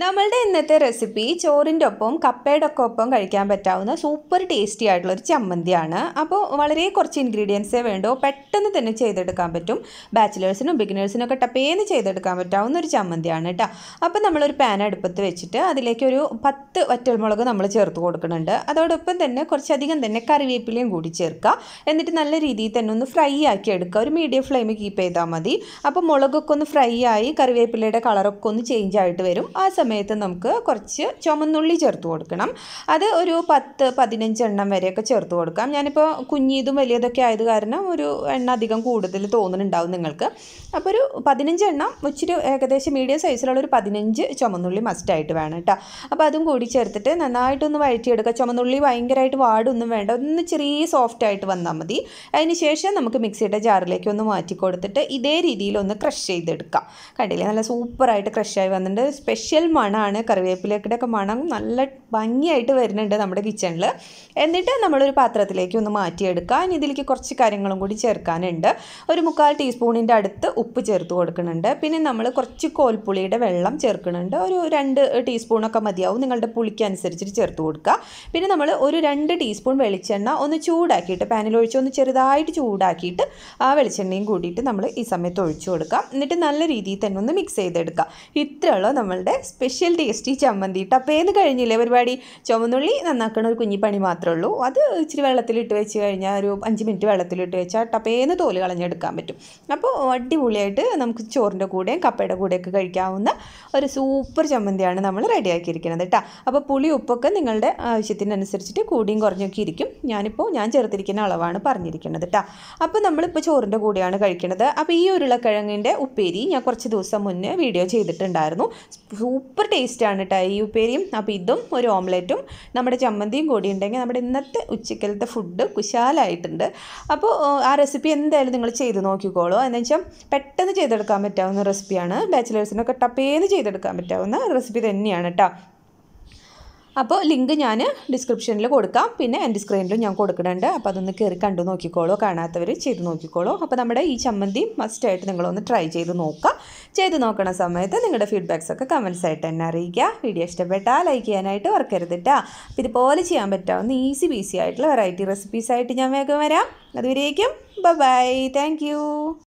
നമ്മളുടെ ഇന്നത്തെ റെസിപ്പി ചോറിൻ്റെ ഒപ്പം കപ്പയുടെ ഒക്കെ ഒപ്പം കഴിക്കാൻ പറ്റാവുന്ന സൂപ്പർ ടേസ്റ്റി ആയിട്ടുള്ള ഒരു ചമ്മന്തിയാണ് അപ്പോൾ വളരെ കുറച്ച് ഇൻഗ്രീഡിയൻസേ വേണ്ടോ പെട്ടെന്ന് തന്നെ ചെയ്തെടുക്കാൻ പറ്റും ബാച്ചിലേഴ്സിനും ബിഗിനേഴ്സിനും ഒക്കെ ടപ്പേന്ന് ചെയ്തെടുക്കാൻ പറ്റാവുന്ന ഒരു ചമ്മന്തിയാണ് കേട്ടോ അപ്പോൾ നമ്മളൊരു പാൻ അടുപ്പത്ത് വെച്ചിട്ട് അതിലേക്ക് ഒരു പത്ത് വറ്റൽമുളക് നമ്മൾ ചേർത്ത് കൊടുക്കുന്നുണ്ട് അതോടൊപ്പം തന്നെ കുറച്ചധികം തന്നെ കറിവേപ്പിലയും കൂടി ചേർക്കുക എന്നിട്ട് നല്ല രീതിയിൽ തന്നെ ഒന്ന് ഫ്രൈ ആക്കി എടുക്കുക ഒരു മീഡിയം ഫ്ലെയിം കീപ്പ് ചെയ്താൽ മതി അപ്പോൾ മുളകൊക്കെ ഒന്ന് ഫ്രൈ ആയി കറിവേപ്പിലയുടെ കളറൊക്കെ ഒന്ന് ചേഞ്ച് ആയിട്ട് വരും ആ സമയത്ത് നമുക്ക് കുറച്ച് ചുമന്നുള്ളി ചേർത്ത് കൊടുക്കണം അത് ഒരു പത്ത് പതിനഞ്ചെണ്ണം വരെയൊക്കെ ചേർത്ത് കൊടുക്കാം ഞാനിപ്പോൾ കുഞ്ഞിതും വലിയതൊക്കെ ആയത് കാരണം ഒരു എണ്ണ അധികം കൂടുതൽ തോന്നുന്നുണ്ടാവും നിങ്ങൾക്ക് അപ്പോൾ ഒരു പതിനഞ്ച് എണ്ണം ഇച്ചിരി ഏകദേശം മീഡിയം സൈസിലുള്ള ഒരു പതിനഞ്ച് ചുമന്നുള്ളി മസ്റ്റായിട്ട് വേണം കേട്ടോ അപ്പോൾ അതും കൂടി ചേർത്തിട്ട് നന്നായിട്ടൊന്ന് വഴറ്റിയെടുക്കുക ചുമന്നുള്ളി ഭയങ്കരമായിട്ട് വാടൊന്നും വേണ്ട ഒന്ന് ചെറിയ സോഫ്റ്റ് ആയിട്ട് വന്നാൽ മതി അതിന് ശേഷം നമുക്ക് മിക്സിയുടെ ജാറിലേക്ക് ഒന്ന് മാറ്റി കൊടുത്തിട്ട് ഇതേ രീതിയിൽ ഒന്ന് ക്രഷ് ചെയ്തെടുക്കാം കണ്ടില്ലേ നല്ല സൂപ്പറായിട്ട് ക്രഷായി വന്നിട്ടുണ്ട് സ്പെഷ്യൽ മണമാണ് കറിവേപ്പിലയുടെ ഒക്കെ മണം നല്ല ഭംഗിയായിട്ട് വരുന്നുണ്ട് നമ്മുടെ കിച്ചണിൽ എന്നിട്ട് നമ്മളൊരു പാത്രത്തിലേക്ക് ഒന്ന് മാറ്റിയെടുക്കാം ഇനി ഇതിലേക്ക് കുറച്ച് കാര്യങ്ങളും കൂടി ചേർക്കാനുണ്ട് ഒരു മുക്കാൽ ടീസ്പൂണിൻ്റെ അടുത്ത് ഉപ്പ് ചേർത്ത് കൊടുക്കുന്നുണ്ട് പിന്നെ നമ്മൾ കുറച്ച് കോൽപ്പുളിയുടെ വെള്ളം ചേർക്കുന്നുണ്ട് ഒരു രണ്ട് ടീസ്പൂണൊക്കെ മതിയാവും നിങ്ങളുടെ പുളിക്ക് അനുസരിച്ചിട്ട് ചേർത്ത് കൊടുക്കുക പിന്നെ നമ്മൾ ഒരു രണ്ട് ടീസ്പൂൺ വെളിച്ചെണ്ണ ഒന്ന് ചൂടാക്കിയിട്ട് പാനിൽ ഒഴിച്ച് ഒന്ന് ചെറുതായിട്ട് ചൂടാക്കിയിട്ട് ആ വെളിച്ചെണ്ണയും കൂടിയിട്ട് നമ്മൾ ഈ സമയത്ത് ഒഴിച്ചു കൊടുക്കുക എന്നിട്ട് നല്ല രീതിയിൽ തന്നെ ഒന്ന് മിക്സ് ചെയ്തെടുക്കുക ഇത്രയുള്ള നമ്മളുടെ സ്പെഷ്യൽ ടേസ്റ്റി ചമ്മന്തി കേട്ടോ അപ്പോൾ ഏത് കഴിഞ്ഞില്ലേ പരിപാടി ചുമന്നുള്ളി നന്നാക്കണ ഒരു കുഞ്ഞിപ്പണി മാത്രമേ ഉള്ളൂ അത് ഇച്ചിരി വെള്ളത്തിലിട്ട് വെച്ച് കഴിഞ്ഞാൽ ഒരു അഞ്ച് മിനിറ്റ് വെള്ളത്തിലിട്ട് വെച്ചാൽ ടപ്പേന്ന് തോല് കളഞ്ഞെടുക്കാൻ പറ്റും അപ്പോൾ അടിപൊളിയായിട്ട് നമുക്ക് ചോറിൻ്റെ കൂടെയും കപ്പയുടെ കൂടെയൊക്കെ കഴിക്കാവുന്ന ഒരു സൂപ്പർ ചമ്മന്തിയാണ് നമ്മൾ റെഡിയാക്കിയിരിക്കുന്നത് കേട്ടോ അപ്പോൾ പുളി ഉപ്പൊക്കെ നിങ്ങളുടെ ആവശ്യത്തിനനുസരിച്ചിട്ട് കൂടിയും കുറഞ്ഞൊക്കെ ഇരിക്കും ഞാനിപ്പോൾ ഞാൻ ചേർത്തിരിക്കുന്ന അളവാണ് പറഞ്ഞിരിക്കുന്നത് കേട്ടോ അപ്പോൾ നമ്മളിപ്പോൾ ചോറിൻ്റെ കൂടെയാണ് കഴിക്കുന്നത് അപ്പോൾ ഈ ഉരുളക്കിഴങ്ങിൻ്റെ ഉപ്പേരി ഞാൻ കുറച്ച് ദിവസം മുന്നേ വീഡിയോ ചെയ്തിട്ടുണ്ടായിരുന്നു സൂപ്പർ സൂപ്പർ ടേസ്റ്റ് ആണ് കേട്ടോ ഈ ഉപ്പേരിയും അപ്പോൾ ഇതും ഒരു ഓംലെറ്റും നമ്മുടെ ചമ്മന്തിയും കൂടി ഉണ്ടെങ്കിൽ നമ്മുടെ ഇന്നത്തെ ഉച്ചക്കലത്തെ ഫുഡ് കുശാലായിട്ടുണ്ട് അപ്പോൾ ആ റെസിപ്പി എന്തായാലും നിങ്ങൾ ചെയ്ത് നോക്കിക്കോളൂ എന്ന് വെച്ചാൽ പെട്ടെന്ന് ചെയ്തെടുക്കാൻ പറ്റാവുന്ന റെസിപ്പിയാണ് ബാച്ചിലേഴ്സിനൊക്കെ ടപ്പേന്ന് ചെയ്തെടുക്കാൻ പറ്റാവുന്ന റെസിപ്പി തന്നെയാണ് കേട്ടോ അപ്പോൾ ലിങ്ക് ഞാൻ ഡിസ്ക്രിപ്ഷനിൽ കൊടുക്കാം പിന്നെ എൻ്റെ സ്ക്രീനിലും ഞാൻ കൊടുക്കുന്നുണ്ട് അപ്പോൾ അതൊന്ന് കയറി കണ്ടു നോക്കിക്കോളൂ കാണാത്തവർ ചെയ്ത് നോക്കിക്കോളൂ അപ്പോൾ നമ്മുടെ ഈ ചമ്മന്തി മസ്റ്റായിട്ട് നിങ്ങളൊന്ന് ട്രൈ ചെയ്ത് നോക്കുക ചെയ്ത് നോക്കണ സമയത്ത് നിങ്ങളുടെ ഫീഡ്ബാക്സൊക്കെ കമൻസ് ആയിട്ട് എന്നെ അറിയിക്കുക വീഡിയോ ഇഷ്ടപ്പെട്ടാൽ ലൈക്ക് ചെയ്യാനായിട്ട് വർക്കരുത് അപ്പോൾ ഇതുപോലെ ചെയ്യാൻ പറ്റാവുന്ന ഈസി ബീസി ആയിട്ടുള്ള വെറൈറ്റി റെസിപ്പീസായിട്ട് ഞാൻ വേഗം വരാം അതുവരേക്കും ബൈ താങ്ക്